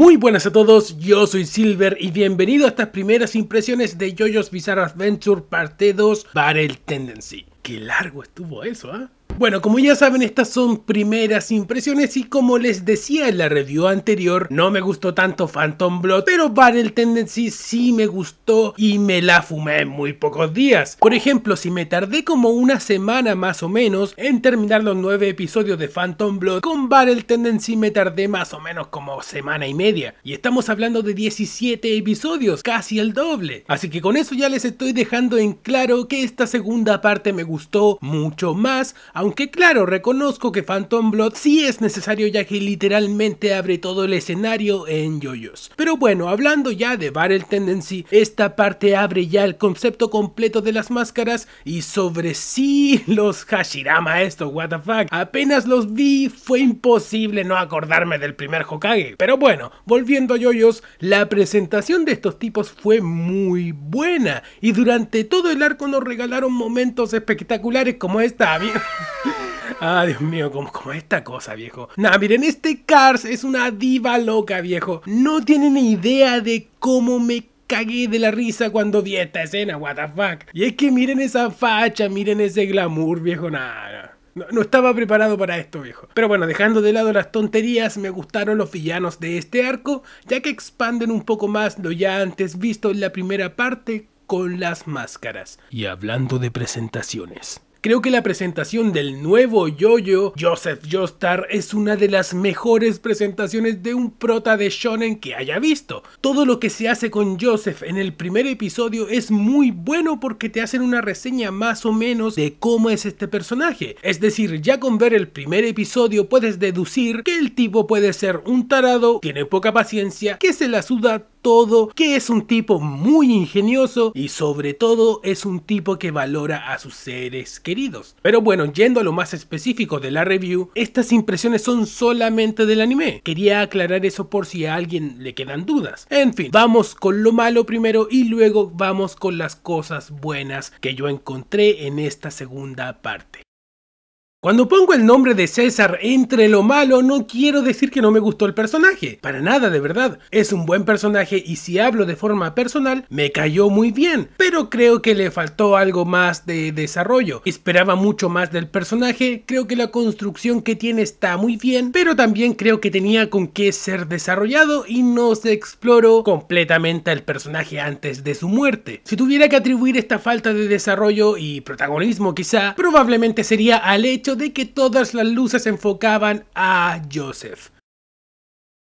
Muy buenas a todos, yo soy Silver y bienvenido a estas primeras impresiones de JoJo's Bizarre Adventure Parte 2 el Tendency. Qué largo estuvo eso, ¿ah? Bueno, como ya saben, estas son primeras impresiones y como les decía en la review anterior, no me gustó tanto Phantom Blood, pero Battle Tendency sí me gustó y me la fumé en muy pocos días. Por ejemplo, si me tardé como una semana más o menos en terminar los nueve episodios de Phantom Blood, con Battle Tendency me tardé más o menos como semana y media. Y estamos hablando de 17 episodios, casi el doble. Así que con eso ya les estoy dejando en claro que esta segunda parte me gustó mucho más, aunque aunque claro, reconozco que Phantom Blood sí es necesario ya que literalmente abre todo el escenario en yoyos. Pero bueno, hablando ya de Battle Tendency, esta parte abre ya el concepto completo de las máscaras y sobre sí los Hashirama esto, what the fuck. Apenas los vi fue imposible no acordarme del primer Hokage. Pero bueno, volviendo a yoyos, la presentación de estos tipos fue muy buena y durante todo el arco nos regalaron momentos espectaculares como esta. Ah, Dios mío, ¿cómo cómo esta cosa, viejo. Nah, miren, este Cars es una diva loca, viejo. No tienen idea de cómo me cagué de la risa cuando vi esta escena, what the fuck. Y es que miren esa facha, miren ese glamour, viejo, nada. No, no, estaba preparado para esto, viejo. Pero bueno, dejando de lado las tonterías, me gustaron los villanos de este arco, ya que expanden un poco más lo ya antes visto en la primera parte con las máscaras. Y hablando de presentaciones. Creo que la presentación del nuevo Yoyo, Joseph Joestar, es una de las mejores presentaciones de un prota de shonen que haya visto. Todo lo que se hace con Joseph en el primer episodio es muy bueno porque te hacen una reseña más o menos de cómo es este personaje. Es decir, ya con ver el primer episodio puedes deducir que el tipo puede ser un tarado, tiene poca paciencia, que se la suda todo, que es un tipo muy ingenioso y sobre todo es un tipo que valora a sus seres queridos. Pero bueno, yendo a lo más específico de la review, estas impresiones son solamente del anime. Quería aclarar eso por si a alguien le quedan dudas. En fin, vamos con lo malo primero y luego vamos con las cosas buenas que yo encontré en esta segunda parte. Cuando pongo el nombre de César entre lo malo, no quiero decir que no me gustó el personaje. Para nada, de verdad. Es un buen personaje y si hablo de forma personal, me cayó muy bien. Pero creo que le faltó algo más de desarrollo. Esperaba mucho más del personaje. Creo que la construcción que tiene está muy bien. Pero también creo que tenía con qué ser desarrollado y no se exploró completamente el personaje antes de su muerte. Si tuviera que atribuir esta falta de desarrollo y protagonismo quizá, probablemente sería al hecho de que todas las luces enfocaban a Joseph.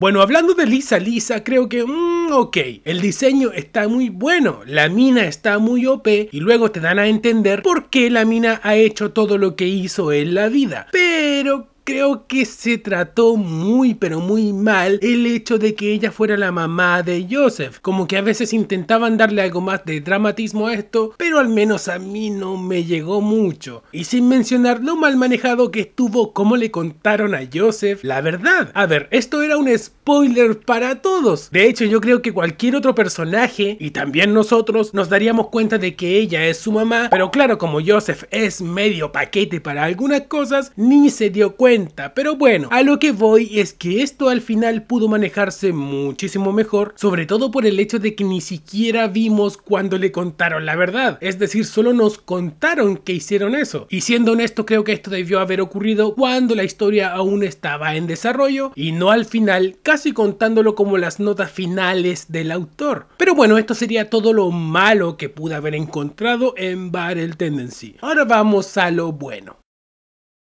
Bueno, hablando de Lisa Lisa, creo que, mm, ok, el diseño está muy bueno, la mina está muy OP y luego te dan a entender por qué la mina ha hecho todo lo que hizo en la vida. Pero creo que se trató muy pero muy mal el hecho de que ella fuera la mamá de Joseph. Como que a veces intentaban darle algo más de dramatismo a esto, pero al menos a mí no me llegó mucho. Y sin mencionar lo mal manejado que estuvo como le contaron a Joseph la verdad. A ver, esto era un spoiler para todos. De hecho, yo creo que cualquier otro personaje, y también nosotros, nos daríamos cuenta de que ella es su mamá, pero claro, como Joseph es medio paquete para algunas cosas, ni se dio cuenta pero bueno, a lo que voy es que esto al final pudo manejarse muchísimo mejor, sobre todo por el hecho de que ni siquiera vimos cuando le contaron la verdad, es decir, solo nos contaron que hicieron eso. Y siendo honesto, creo que esto debió haber ocurrido cuando la historia aún estaba en desarrollo y no al final, casi contándolo como las notas finales del autor. Pero bueno, esto sería todo lo malo que pude haber encontrado en Battle Tendency. Ahora vamos a lo bueno.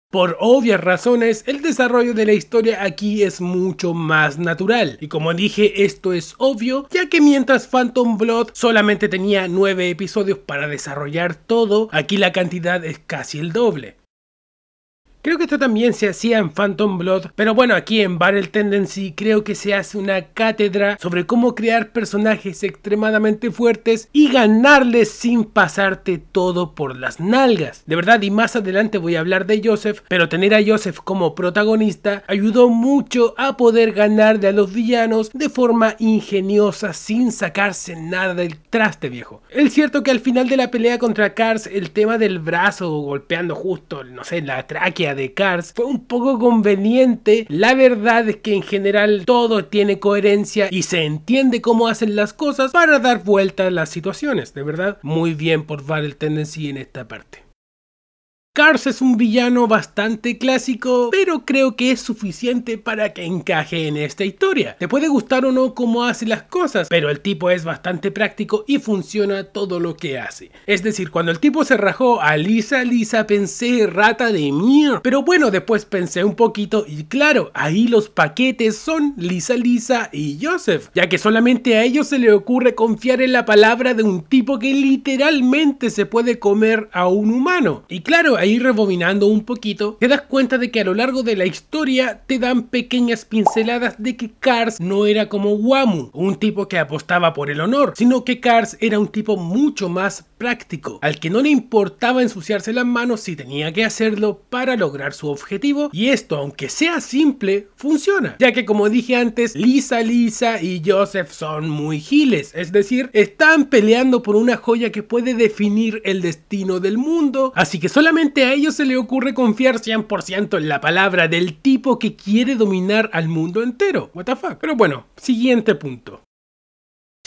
Por obvias razones, el desarrollo de la historia aquí es mucho más natural. Y como dije, esto es obvio, ya que mientras Phantom Blood solamente tenía 9 episodios para desarrollar todo, aquí la cantidad es casi el doble. Creo que esto también se hacía en Phantom Blood, pero bueno, aquí en Battle Tendency creo que se hace una cátedra sobre cómo crear personajes extremadamente fuertes y ganarles sin pasarte todo por las nalgas. De verdad, y más adelante voy a hablar de Joseph, pero tener a Joseph como protagonista ayudó mucho a poder ganarle a los villanos de forma ingeniosa sin sacarse nada del traste viejo. Es cierto que al final de la pelea contra Cars el tema del brazo golpeando justo, no sé, la tráquea de Cars fue un poco conveniente. La verdad es que en general todo tiene coherencia y se entiende cómo hacen las cosas para dar vuelta a las situaciones. De verdad, muy bien por el Tendency en esta parte. Cars es un villano bastante clásico, pero creo que es suficiente para que encaje en esta historia. Te puede gustar o no cómo hace las cosas, pero el tipo es bastante práctico y funciona todo lo que hace. Es decir, cuando el tipo se rajó a Lisa, Lisa pensé rata de mierda. Pero bueno, después pensé un poquito y claro, ahí los paquetes son Lisa, Lisa y Joseph, ya que solamente a ellos se le ocurre confiar en la palabra de un tipo que literalmente se puede comer a un humano. Y claro, ahí ahí rebobinando un poquito, te das cuenta de que a lo largo de la historia te dan pequeñas pinceladas de que Cars no era como Wamu, un tipo que apostaba por el honor, sino que Cars era un tipo mucho más práctico, al que no le importaba ensuciarse las manos si tenía que hacerlo para lograr su objetivo y esto, aunque sea simple, funciona, ya que como dije antes, Lisa Lisa y Joseph son muy giles, es decir, están peleando por una joya que puede definir el destino del mundo, así que solamente a ellos se le ocurre confiar 100% en la palabra del tipo que quiere dominar al mundo entero, what Pero bueno, siguiente punto.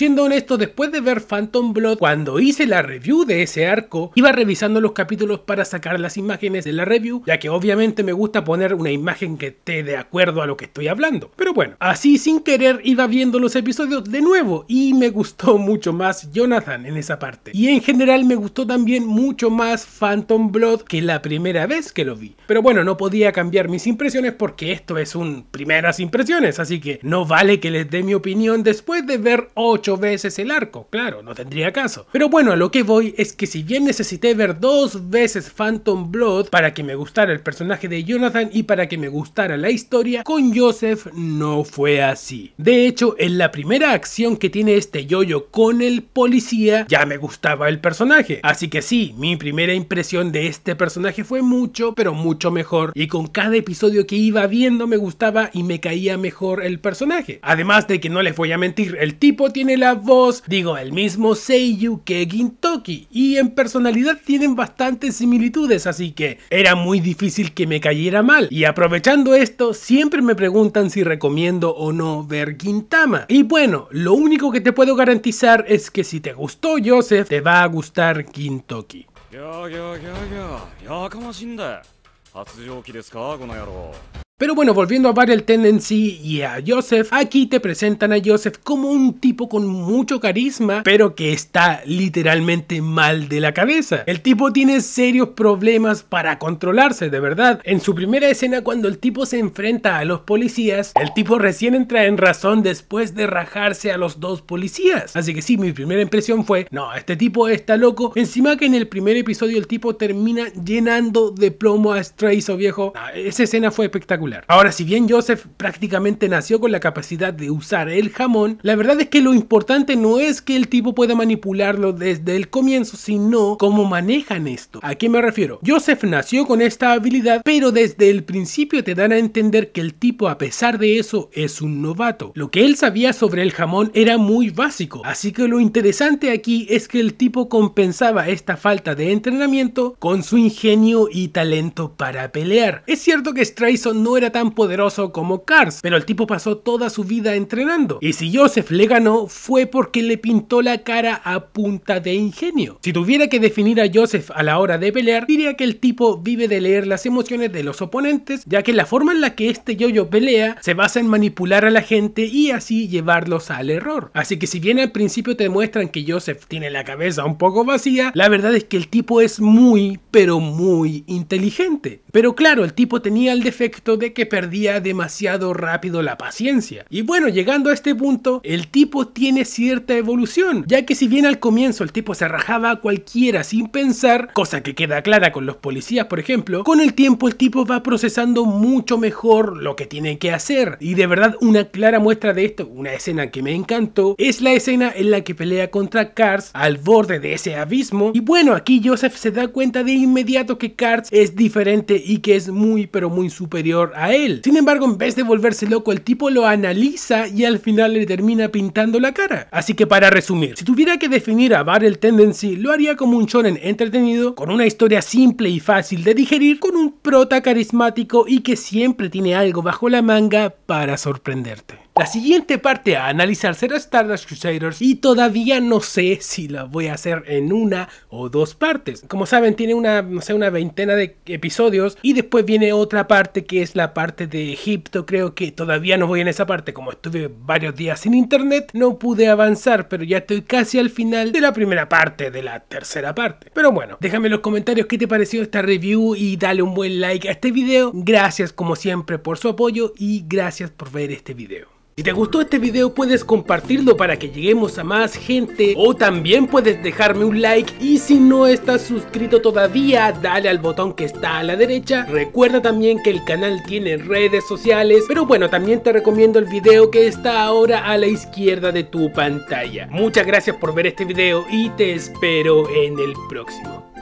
Siendo honesto, después de ver Phantom Blood, cuando hice la review de ese arco, iba revisando los capítulos para sacar las imágenes de la review, ya que obviamente me gusta poner una imagen que esté de acuerdo a lo que estoy hablando. Pero bueno, así sin querer iba viendo los episodios de nuevo y me gustó mucho más Jonathan en esa parte. Y en general me gustó también mucho más Phantom Blood que la primera vez que lo vi. Pero bueno, no podía cambiar mis impresiones porque esto es un primeras impresiones, así que no vale que les dé mi opinión después de ver 8 veces el arco, claro, no tendría caso. Pero bueno, a lo que voy es que si bien necesité ver dos veces Phantom Blood para que me gustara el personaje de Jonathan y para que me gustara la historia, con Joseph no fue así. De hecho, en la primera acción que tiene este yoyo con el policía, ya me gustaba el personaje. Así que sí, mi primera impresión de este personaje fue mucho, pero mucho mejor. Y con cada episodio que iba viendo me gustaba y me caía mejor el personaje. Además de que no les voy a mentir, el tipo tiene la voz, digo, el mismo que Gintoki. Y en personalidad tienen bastantes similitudes, así que era muy difícil que me cayera mal. Y aprovechando esto, siempre me preguntan si recomiendo o no ver Gintama. Y bueno, lo único que te puedo garantizar es que si te gustó Joseph, te va a gustar Gintoki. Pero bueno, volviendo a el Tendency y a Joseph, aquí te presentan a Joseph como un tipo con mucho carisma, pero que está literalmente mal de la cabeza. El tipo tiene serios problemas para controlarse, de verdad. En su primera escena, cuando el tipo se enfrenta a los policías, el tipo recién entra en razón después de rajarse a los dos policías. Así que sí, mi primera impresión fue, no, este tipo está loco. Encima que en el primer episodio el tipo termina llenando de plomo a Straizo, viejo. Ah, esa escena fue espectacular. Ahora, si bien Joseph prácticamente nació con la capacidad de usar el jamón, la verdad es que lo importante no es que el tipo pueda manipularlo desde el comienzo, sino cómo manejan esto. ¿A qué me refiero? Joseph nació con esta habilidad, pero desde el principio te dan a entender que el tipo, a pesar de eso, es un novato. Lo que él sabía sobre el jamón era muy básico, así que lo interesante aquí es que el tipo compensaba esta falta de entrenamiento con su ingenio y talento para pelear. Es cierto que Strayson no era tan poderoso como Cars, pero el tipo pasó toda su vida entrenando. Y si Joseph le ganó fue porque le pintó la cara a punta de ingenio. Si tuviera que definir a Joseph a la hora de pelear, diría que el tipo vive de leer las emociones de los oponentes, ya que la forma en la que este yoyo -yo pelea se basa en manipular a la gente y así llevarlos al error. Así que si bien al principio te muestran que Joseph tiene la cabeza un poco vacía, la verdad es que el tipo es muy, pero muy inteligente. Pero claro, el tipo tenía el defecto de que perdía demasiado rápido la paciencia. Y bueno, llegando a este punto, el tipo tiene cierta evolución, ya que si bien al comienzo el tipo se rajaba a cualquiera sin pensar, cosa que queda clara con los policías por ejemplo, con el tiempo el tipo va procesando mucho mejor lo que tiene que hacer. Y de verdad una clara muestra de esto, una escena que me encantó, es la escena en la que pelea contra Cars al borde de ese abismo. Y bueno, aquí Joseph se da cuenta de inmediato que Cars es diferente y que es muy pero muy superior él. Sin embargo, en vez de volverse loco, el tipo lo analiza y al final le termina pintando la cara. Así que para resumir, si tuviera que definir a Barrel Tendency, lo haría como un shonen entretenido, con una historia simple y fácil de digerir, con un prota carismático y que siempre tiene algo bajo la manga para sorprenderte. La siguiente parte a analizar será Stardust Crusaders y todavía no sé si la voy a hacer en una o dos partes. Como saben tiene una, no sé, una veintena de episodios y después viene otra parte que es la parte de Egipto. Creo que todavía no voy en esa parte. Como estuve varios días sin internet no pude avanzar pero ya estoy casi al final de la primera parte de la tercera parte. Pero bueno, déjame en los comentarios qué te pareció esta review y dale un buen like a este video. Gracias como siempre por su apoyo y gracias por ver este video. Si te gustó este video puedes compartirlo para que lleguemos a más gente o también puedes dejarme un like y si no estás suscrito todavía dale al botón que está a la derecha. Recuerda también que el canal tiene redes sociales pero bueno también te recomiendo el video que está ahora a la izquierda de tu pantalla. Muchas gracias por ver este video y te espero en el próximo.